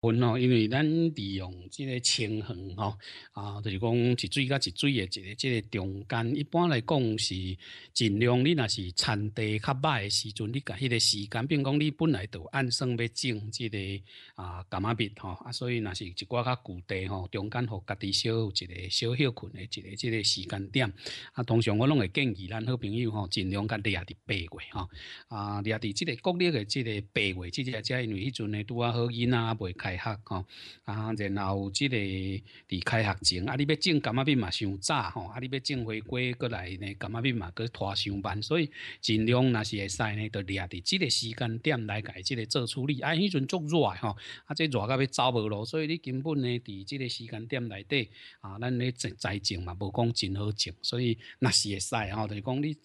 分哦，因为咱利用即个清衡吼，啊，就是讲一水甲一水诶，一个即个中间，一般来讲是尽量你若是产地较歹诶时阵，你甲迄个时间，并讲你本来都按算要种即个啊干嘛别吼，啊，所以若是一寡较旧地吼，中间互家己少一个少休困诶一个即个时间点。啊，通常我拢会建议咱好朋友吼，尽量甲掠伫八月吼，啊，掠伫即个国内诶即个八月，即只只因为迄阵诶拄啊好囡啊，袂开。开学吼，啊，然后即个离开学前，啊，你要种甘啊蜜嘛伤早吼，啊，你要种花果过来呢，甘啊蜜嘛搁拖上班，所以尽量若是会使呢，都抓伫即个时间点来改即个做处理。哎，迄阵足热吼，啊，即热到要走无路，所以你根本呢，伫即个时间点内底啊，咱咧栽种嘛无讲真好种，所以若是会使吼，就是讲你。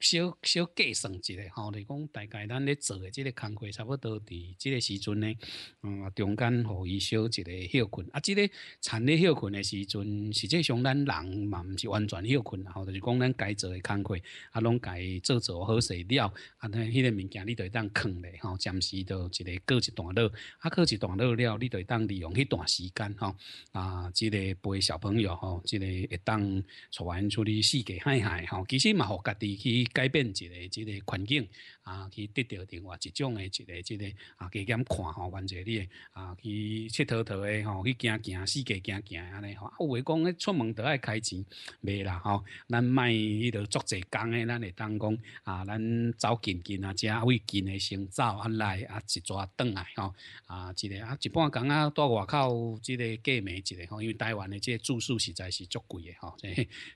小小计算一下吼，就是讲大概咱咧做的即个工课，差不多伫即个时阵咧，嗯，中间互伊小一个休困，啊即个产咧休困的时阵，实际上咱人嘛毋是完全休困吼，就是讲咱该做诶工课，啊拢该做做好势了，啊那迄个物件你就当藏咧吼，暂时就一个过一段落，啊过一段落了，你就当利用迄段时间吼，啊即个陪小朋友吼，即个会当出玩出去世界海海吼，其实嘛互家己去。改变一个一个环境，啊，去得到另外一种的一个一个啊，加减看吼，万济哩，啊，去佚佗佗的吼，去行行，四界行行安尼吼。有话讲，你出门都爱开钱，袂啦吼。咱卖迄条做济工诶，咱会当讲啊，咱走近近啊，加为近诶先走啊，来啊，一抓转来吼啊，一个啊，一半工啊，在外口即个过暝一个吼，因为台湾诶即个住宿实在是足贵诶吼，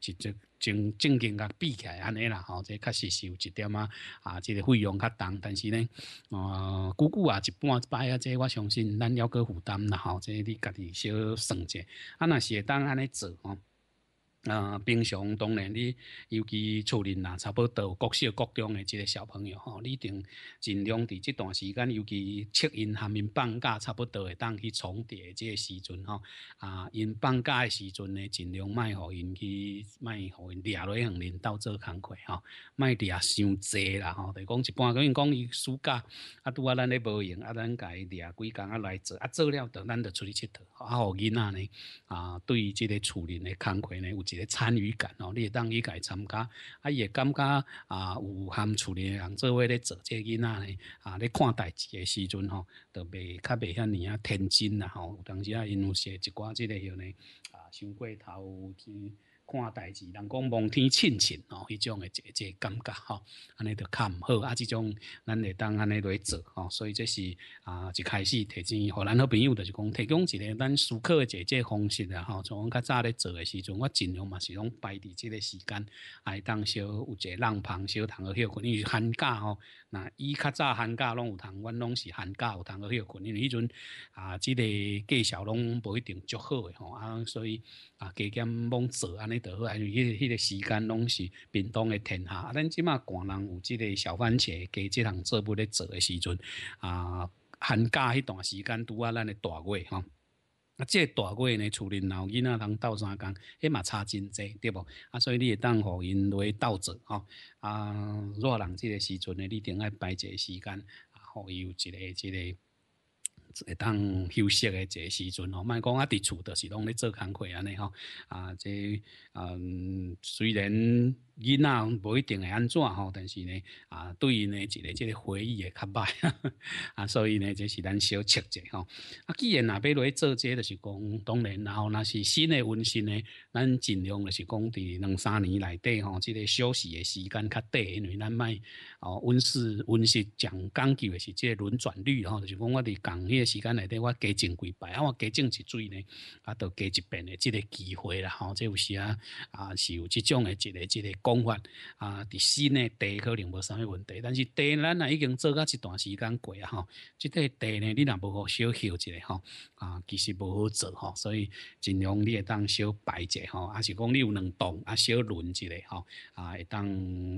是这。正正经甲比起来安尼啦，吼，这确实是有一点啊，啊，这个费用较重，但是呢，哦，姑姑啊，一半一摆啊，这我相信咱要搁负担啦，吼，这你家己小算者，啊，那适当安尼做哦。啊，平常当然你尤其厝里啦，差不多各小各中诶，即个小朋友吼，你定尽量伫这段时间，尤其七因含因放假差不多会当去重叠诶，即个时阵吼，啊，因放假诶时阵呢，尽量卖互因去，卖互因掠落去，互因斗做工课吼，卖掠伤济啦吼，就讲一般，因讲伊暑假啊，拄啊咱咧无闲，啊咱家掠几工啊来做，啊做了倒，咱着出去佚佗，啊，互囡仔呢，啊，对于即个厝里诶工课呢，有。一个参与感哦，你会当自己参加，啊，会感觉啊，有含处理人做伙咧做这囡仔啊，咧看代志诶时阵吼，都袂较袂遐尔天真啦吼，有当时啊，因有些一寡之啊，伤过头去。看代志，人讲望天庆幸哦，迄种诶，一、一感觉吼，安尼就较唔好啊。即种咱会当安尼来做吼，所以这是啊，一开始提前互咱好朋友就是讲提供一个咱思考诶一、一方式啊。吼，从较早咧做诶时阵，我尽量嘛是拢排伫即个时间，爱当小有一人旁小堂学休困，因为寒假吼，那伊较早寒假拢有堂，阮拢是寒假有堂学休困，因为迄阵啊，即个介绍拢不一定足好诶吼，啊，所以啊，加减罔做安尼。好，还是迄个迄个时间拢是闽东的天下。啊，咱即嘛寒人有即个小番茄，加即项做不咧做的时阵，啊，寒假迄段时间，拄啊咱的大月吼，啊，即大过呢，厝理老人仔通斗三工，迄嘛差真济，对无啊，所以你会当互因来斗做吼。啊，热人即个时阵呢，你定爱摆一个时间，啊，互伊有一个一个。会当休息的个时阵吼，卖讲啊伫厝都是拢咧做工课安尼吼，啊，即，嗯，虽然囡仔无一定会安怎吼，但是呢，啊，对因呢一个即个回忆会较歹，啊，所以呢，即是咱小测者吼。啊，既然若要落去做即就是讲，当然，然后若是新嘅温馨呢，咱尽量就是讲伫两三年内底吼，即个休息嘅时间较短，因为咱卖，哦，温室温室讲讲究嘅是即个轮转率吼，就是讲我伫讲。时间内底，我加种几摆，啊！我加种一水呢，啊，都加一遍诶，即个机会啦吼。即有时啊，啊是有即种诶，这个这个讲法啊。伫新诶地可能无啥物问题，但是地咱啊已经做较一段时间过啊吼。即块地呢，你若无好小修一下吼啊，其实无好做吼，所以尽量你会当小排一下吼。啊，是讲你有两栋啊，小轮一类吼啊，会当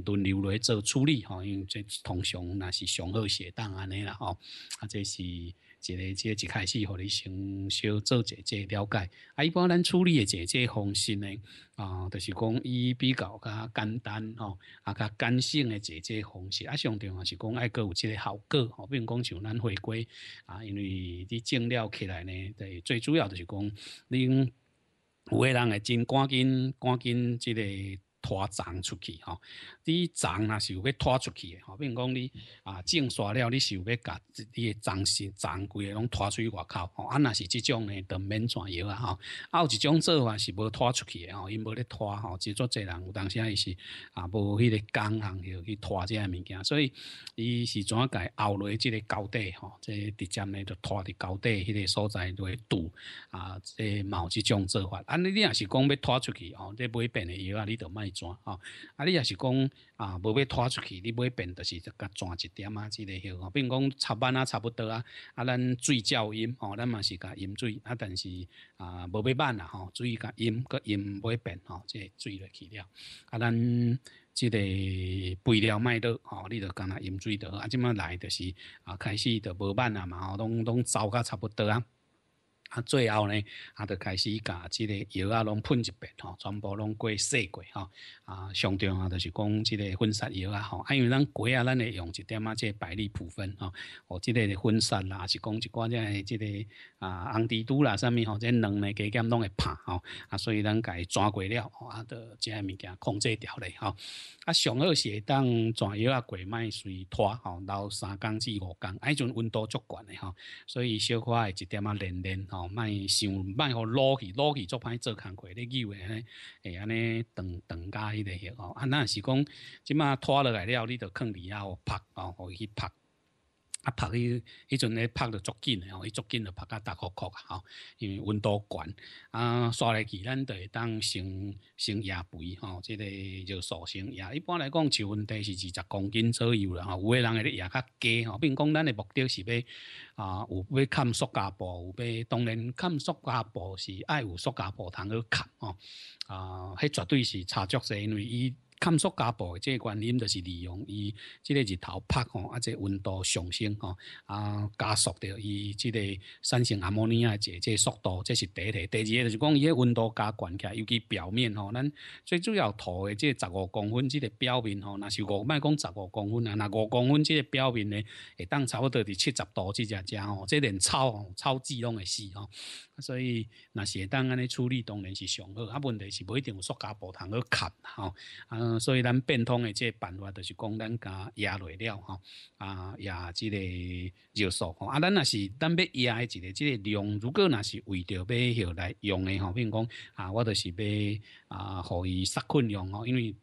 轮流来做处理吼，因为即通常那是上好写当安尼啦吼啊，这是。一个即开始，互你先小做一即了解。啊，一般咱处理的即即方式呢，啊，就是讲伊比较较简单吼，啊较干性的即即方式。啊，上重要是讲爱够有即效果，吼，并讲像咱回归啊，因为你种了起来呢，最最主要就是讲，你有个人会真赶紧赶紧即个。拖脏出去哈，你脏啊是有要拖出去的吼、比如讲你啊，净刷了你是有要甲你的脏是脏污拢拖出去外口，吼、啊那是这种呢，都免传啊吼。啊，有一种做法是不拖出去的吼，因无咧拖吼，即做侪人有当下也是啊，无迄个工行去拖这些物件，所以伊是怎解熬落即个沟底吼，即直接呢就拖伫沟底迄个所在就会堵啊，这某一种做法，啊你你也是讲要拖出去哦，这买便般药啊，你都买。吼，啊，你也是讲啊，无要拖出去，你买变都是加赚一点啊之类吼。比如讲插板啊，差不多啊，啊，咱水照音吼，咱嘛是加音水啊，但是啊，无要慢啦吼，意甲音个音买变吼，即水落去了，啊，咱即个肥料卖到吼，你就干那音水得，啊，即么来就是啊，开始就无慢啦嘛，吼，拢拢走甲差不多啊。啊，最后呢，啊，就开始甲即个药啊，拢喷一遍吼，全部拢过洗过吼。啊，上吊啊，就是讲即个分散药啊吼。啊，因为咱鸡啊，咱会用一点啊，即个百利普酚吼，或即个分散啦，是讲一寡只即个啊，红蜘蛛啦，上物吼，即卵呢，加减拢会拍吼。啊，所以咱改抓过了，吼，啊，都即个物件控制掉咧吼。啊，上好是会当抓药啊，过卖随拖吼，留三工至五工，啊，迄种温度足悬的吼，所以小可会一点啊，练练吼。卖想卖，互落去落去，做歹做工课。你以为呢？会安尼长长假迄个迄哦，啊，若是讲即嘛拖落来了，你着坑里啊，互拍哦，伊去拍。啊，拍伊，迄阵咧拍着足紧，诶吼，伊足紧就拍甲大酷酷啊，吼，因为温度悬啊，刷来起咱就会当成成野肥吼，即个就塑成野。一般来讲，树温低是二十公斤左右啦，吼，有诶人会咧野较低吼。比如讲，咱诶目的是要啊，有要砍塑胶布，有要当然砍塑胶布是爱有塑胶布通去减哦，啊，迄绝对是差足势，因为伊。加速加步，即个原念，就是利用伊即个日头拍吼，啊，即温度上升吼，啊，加速着伊即个产生阿莫尼亚，即个速度，这是第一。第二就是讲伊个温度加悬起来，尤其表面吼，咱最主要涂的即十五公分即个表面吼，那是我卖讲十五公分啊，那五公分即个表面呢，会当差不多是七十度即只只吼，即连超超热拢会死吼，所以那是会当安尼处理，当然是上好。啊，问题是不一定有塑胶布通去砍吼，啊。所以咱变通的这办法，就是讲咱加压料了哈，啊，压即个热素哈。啊，咱那是咱要压的一个这个量，如果那是为着要来用的哈，如讲啊，我著是要啊，给伊杀菌用哦，因为。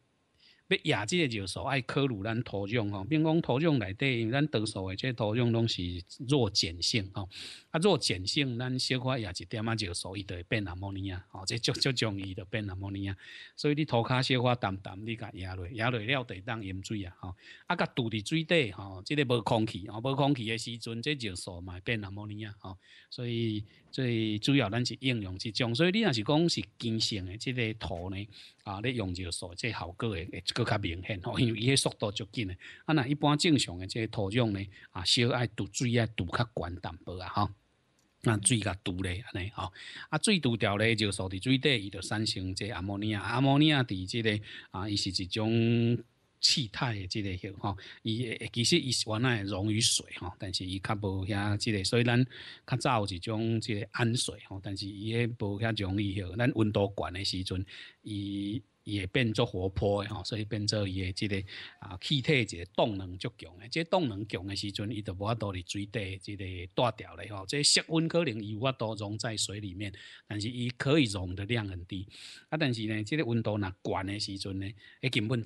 要亚即个就素，爱科鲁咱土壤吼，比如讲土壤内底，咱多数的这土壤拢是弱碱性吼，啊弱碱性咱小可也一点啊就素伊就会变蓝茉尼啊，吼，即足足容伊就变蓝茉尼啊，所以你土骹小可淡淡，你甲养落养落了得当淹水啊，吼，啊甲堵伫水底吼，即个无空气，吼，无空气的时阵，这素嘛会变蓝茉尼啊，吼，所以。最主要，咱是应用这种，所以你若是讲是经性的这个土呢，啊，你用就素，这效果会会更加明显吼，因为伊迄速度就紧呢。啊，那一般正常的这个土壤呢，啊，小爱度水爱度较悬淡薄啊，哈，那水较毒咧，安尼吼，啊，水毒掉咧，就素伫水底伊就产生即阿莫尼亚，阿莫尼亚伫即个啊，伊是一种。气态的这个吼，伊其实伊原来溶于水吼，但是伊较无遐这个，所以咱较早有一种即个氨水吼，但是伊也无遐容易吼。咱温度悬的时阵，伊也变作活泼的吼，所以变作伊的即个啊气体，一个动能足强的。即动能强的时阵，伊就无法多哩水底即个带掉嘞吼。即室温可能伊有法多溶在水里面，但是伊可以溶的量很低。啊，但是呢，即个温度若悬的时阵呢，伊根本。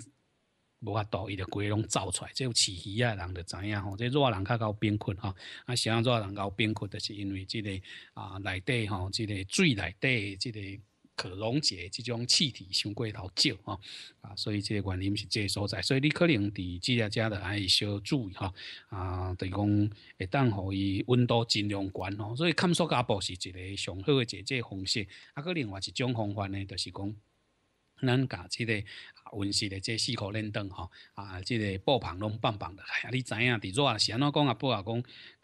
无法度，伊就规个拢走出，来。即有饲鱼啊，人就知影吼。即热人较搞冰困吼，啊，啥热人搞冰困，就是因为即个啊，内底吼，即个水内底即个可溶解即种气体伤过头少吼，啊，所以即个原因是即个所在。所以你可能伫即下家的还是小注意哈，啊，等是讲会当可以温度尽量管吼。所以压缩加步是一个上好的一个方式。啊，个另外一种方法呢，就是讲咱甲即个。温室的这四颗嫩灯吼，啊，这个布棚拢放放落来，你知影？伫热是安怎讲啊？布啊讲，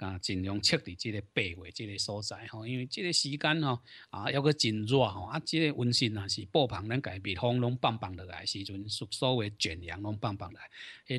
啊，尽量切在这个背位这个所在吼，因为这个时间吼，啊，要个真热吼，啊，这个温室呐是布棚，咱家密封拢放放落来，时阵所所谓卷阳拢放放来，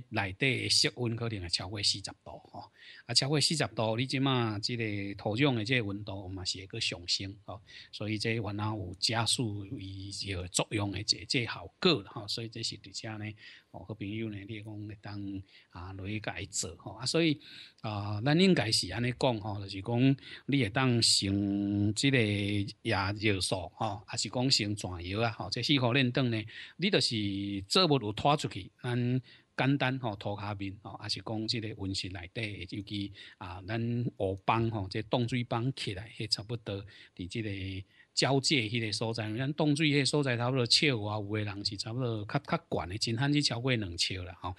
内底诶室温可能会超过四十度吼，啊，超过四十度，你即嘛即个土壤的这个温度嘛是会个上升吼，所以这原来有加速伊个作用的这这效果吼，所以。这是伫遮呢，哦，个朋友呢，你讲当啊，去个爱做吼啊，所以啊，咱应该是安尼讲吼，就是讲，你会当成即个亚要素吼，还是讲成转药啊，吼，这四号链证呢？你就是做物如拖出去，咱简单吼，涂下面吼，还是讲这个温室内底，尤其啊，咱乌帮吼，这冻水帮起来迄差不多，伫这个。交界迄个所在，咱冻水迄个所在，差不多七五啊，有诶人是差不多较较悬的，真罕去超过两千了吼。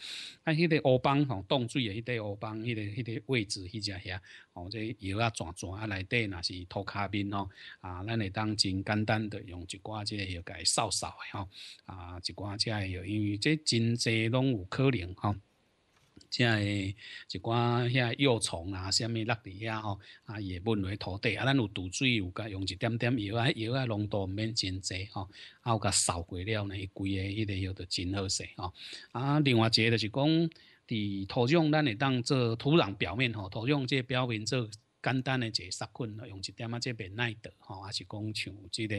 啊，迄个乌邦吼，冻水的迄个乌邦，迄个迄个位置，迄只遐，或者摇啊转转啊，内底若是涂骹面吼，啊，咱会当真简单的用一寡即个药伊扫扫诶吼啊，一寡即个药，因为这真侪拢有可能吼。即个一寡遐幼虫啦，啥物落里遐吼，啊，也分为土地啊，咱有毒水，有甲用一点点药啊，药啊浓度免真济吼，啊，有甲扫过了呢，规个迄个药就真好势吼。啊，另外一个就是讲，伫土壤咱会当做土壤表面吼，土壤即表面做简单的一个杀菌，用一点啊，即边耐得吼，还是讲像即个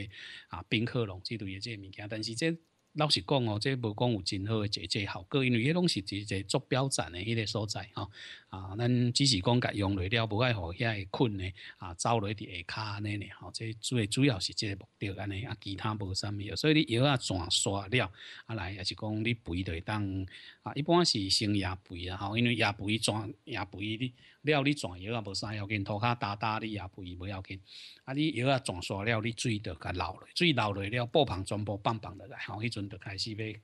啊，冰壳隆之类即个物件，但是即。老实讲哦，这无讲有真好个这这效果，因为迄拢是一个坐标站诶迄个所在吼。啊，咱只是讲甲用落了，无爱互遐困诶啊，走落伫下骹安尼咧吼，这主主要是这个目的安尼，啊，其他无啥物。所以你药啊全刷了，啊来也是讲你肥就当。啊，一般是先牙肥啊，吼，因为牙肥全牙肥，你了你全药啊无啥要紧，涂骹打打你牙肥无要紧。啊，你药啊全刷了，你水着甲流落，水流落了，布棚全部放放落来，吼，迄阵。就开始要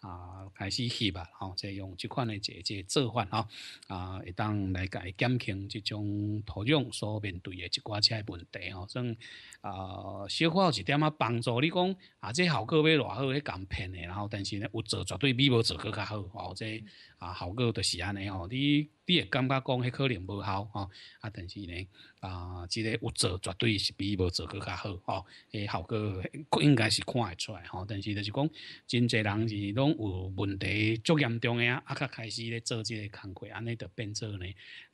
啊，开始翕啊，吼，即用即款诶一即做法吼，啊，会当来甲减轻即种土壤所面对诶一寡些问题吼，算啊，小可有一点啊帮助你讲啊，即效果要偌好，咧敢骗咧，然后但是咧有做绝对比无做搁较好吼，即。啊，效果就是安尼吼，你你也感觉讲迄可能无效吼，啊，但是呢，啊，即个有做绝对是比无做佫较好吼，诶，效果应该是看会出来吼，但是就是讲真侪人是拢有问题，足严重诶啊，啊，开始咧做即个工课，安尼就变做呢。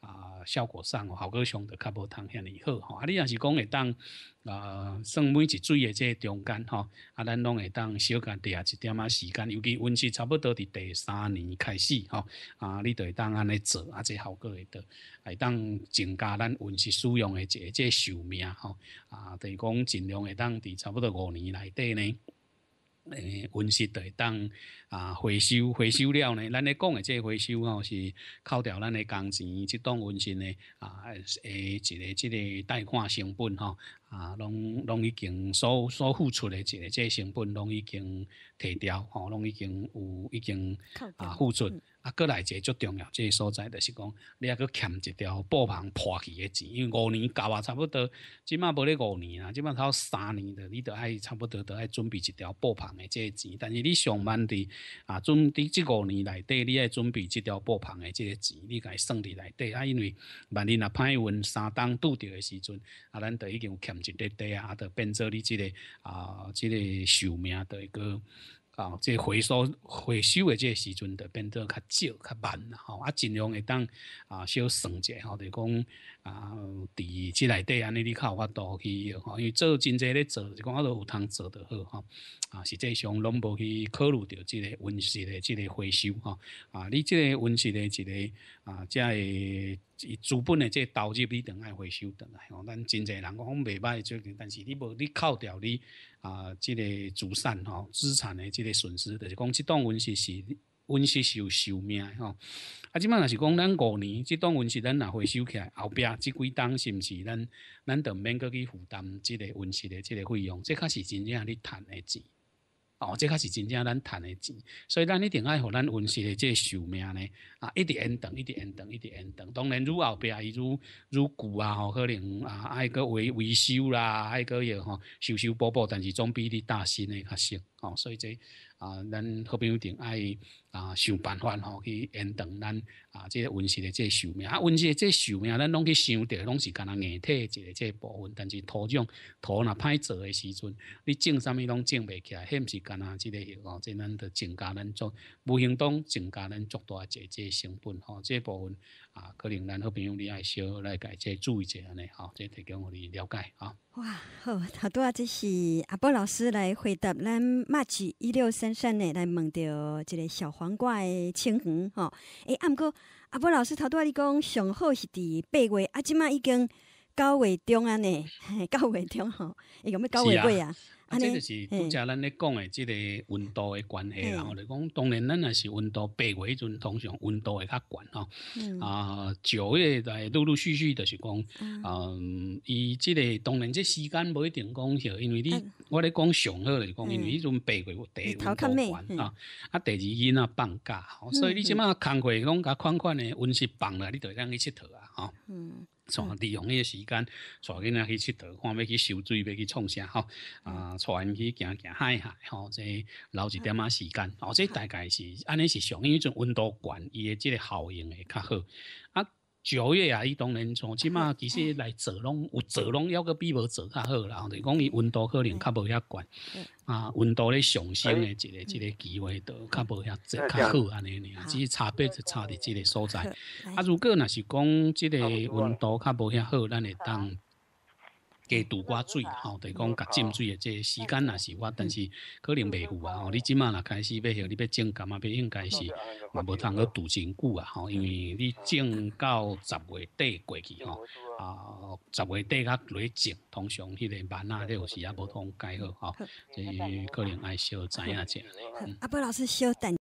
啊，效果上哦，效果上的较无通遐尔好吼。啊，你若是讲会当，啊，算每一水的这中间吼，啊，咱拢会当小可滴啊一点仔时间，尤其温室差不多伫第三年开始吼，啊，你会当安尼做，啊，这效果会得，会当增加咱温室使用的这这寿命吼，啊，等于讲尽量会当伫差不多五年内底呢。诶，温室的当啊，回收回收了呢，咱咧讲诶，即回收吼是扣掉咱诶工钱即当温室的啊，诶，一个即个贷款成本吼。啊，拢拢已经所所付出的一个这个成本，拢已经提掉，吼，拢已经有已经啊付出。啊，过来个最重要，这所在就是讲，你还佫欠一条布棚破去的钱，因为五年交啊，差不多，即马无咧五年啊，即马到三年的，你都爱差不多都爱准备一条布棚的这个钱。但是你上班的啊，准伫即五年内底，你爱准备即条布棚的这个钱，你该算伫内底啊，因为万一若歹运三当拄着的时阵，啊，咱都已经欠。一得对啊，著变做你即个啊，即个寿命的一个啊，即回收回收的即个时阵著变做较少、较慢啦吼，啊尽量会当啊少算者吼，就讲。啊！伫即内底安尼，你靠有法度去吼？因为做真济咧做，是讲都有通做得好吼。啊，实际上拢无去考虑着即个温室的即个回收吼。啊，你即个温室的即个啊，即个资本的即个投入，你等爱回收等来吼。咱真济人讲袂歹做，近，但是你无你扣掉你啊，即个资产吼资产的即个损失，就是讲即档温室是。温室是有寿命吼，啊，即卖若是讲咱五年即栋温室咱若回收起来，后壁即几栋是毋是咱咱着免阁去负担即个温室的即个费用？这较是真正你赚的钱哦，这较是真正咱赚的钱。所以咱一定爱互咱温室的即个寿命呢，啊，一直延长，一直延长，一直延长。当然，如后壁伊如如旧啊，吼，可能啊爱个维维修啦，爱个也吼修修补补，但是总比你搭新的较省。哦。所以这啊，咱好朋友一定爱。啊，想办法吼去延长咱啊，即个温室的即个寿命啊，温室的即寿命咱拢去想着，拢是干呐硬体一个即个部分，但是土壤土若歹做的时阵，你种啥物拢种袂起来，迄毋是干呐即个哦，即咱着增加咱作，无形中增加咱作多一即成本吼，即部分啊，可能咱好朋友你爱少来改即注意一下呢，吼，即提供互你了解啊。哇，好，好多啊，这是阿波老师来回答咱 March 一六三三来问到一个小。黄瓜的青红吼，欸，阿毋过阿波老师头拄阿你讲上好是伫八月，阿即嘛已经九月中啊呢，九月中吼，讲要九月尾啊？啊，这个是都像咱咧讲诶，即个温度诶关系，然后就讲，当然咱也是温度八月迄阵通常温度会较悬吼。啊，九月在陆陆续续就是讲，嗯，伊即个当然即时间无一定讲，就因为你我咧讲上好咧讲，因为迄阵八月第一温高悬啊，啊，第二因啊放假，所以你即马空气讲甲款款诶温室放了，你就通去佚佗啊，吼。嗯。利用迄个时间，带囡仔去佚佗，看要去受罪，要去创啥吼？啊，带囡去行行海海吼，即留一点仔时间。哦，这大概是安尼是相应一种温度悬，伊诶即个效应会较好啊。九月啊，伊当然从即码其实来做拢有做拢，要个比无做较好啦。讲伊温度可能较无遐悬，啊，温度咧上升诶，一个一个机会都较无遐济较好安尼尔，只是差别就差伫即个所在。啊，如果若是讲即个温度较无遐好，咱会当。加渡瓜水吼，就讲甲浸水的这时间也是我，但是可能袂有啊吼。你即满若开始要许，你要种柑嘛，必应该是嘛无通去渡真久啊吼，因为你种到十月底过去吼，啊十月底较瑞节通常迄个仔迄有时也无通解好吼，所以可能爱小 知啊者。阿波老师，稍等。